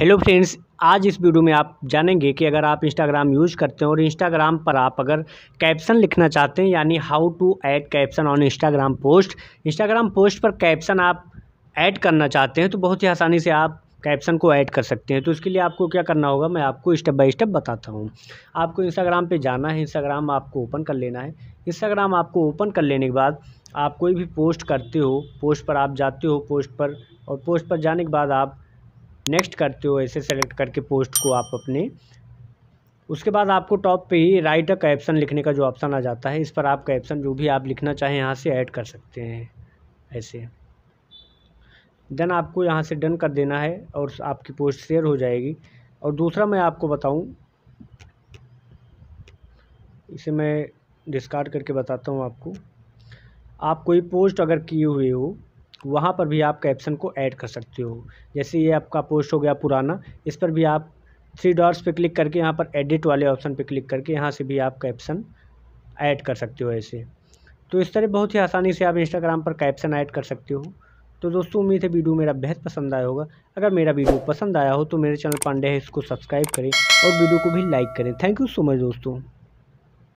hello friends आज इस video में आप जानेंगे कि अगर आप इंस्टाग्राम यूज़ करते हैं और इंस्टाग्राम पर आप अगर कैप्शन लिखना चाहते हैं यानी how to add caption on Instagram post Instagram post पर कैप्शन आप ऐड करना चाहते हैं तो बहुत ही आसानी से आप कैप्शन को ऐड कर सकते हैं तो इसके लिए आपको क्या करना होगा मैं आपको स्टेप बाई स्टेप बताता हूँ आपको इंस्टाग्राम पर जाना है इंस्टाग्राम आपको ओपन कर लेना है इंस्टाग्राम आपको ओपन कर लेने के बाद आप कोई भी पोस्ट करते हो पोस्ट पर आप जाते हो पोस्ट पर और पोस्ट पर जाने के बाद आप नेक्स्ट करते हो ऐसे सेलेक्ट करके पोस्ट को आप अपने उसके बाद आपको टॉप पे ही राइट अ कैप्शन लिखने का जो ऑप्शन आ जाता है इस पर आप कैप्शन जो भी आप लिखना चाहें यहाँ से ऐड कर सकते हैं ऐसे देन आपको यहाँ से डन कर देना है और आपकी पोस्ट शेयर हो जाएगी और दूसरा मैं आपको बताऊँ इसे मैं डिस्कार्ड करके बताता हूँ आपको आप कोई पोस्ट अगर किए हुए हो वहाँ पर भी आप कैप्शन को ऐड कर सकते हो जैसे ये आपका पोस्ट हो गया पुराना इस पर भी आप थ्री डॉट्स पे क्लिक करके यहाँ पर एडिट वाले ऑप्शन पे क्लिक करके यहाँ से भी आप कैप्शन ऐड कर सकते हो ऐसे तो इस तरह बहुत ही आसानी से आप इंस्टाग्राम पर कैप्शन ऐड कर सकते हो तो दोस्तों उम्मीद है वीडियो मेरा बेहद पसंद आया होगा अगर मेरा वीडियो पसंद आया हो तो मेरे चैनल पांडे है इसको सब्सक्राइब करें और वीडियो को भी लाइक करें थैंक यू सो मच दोस्तों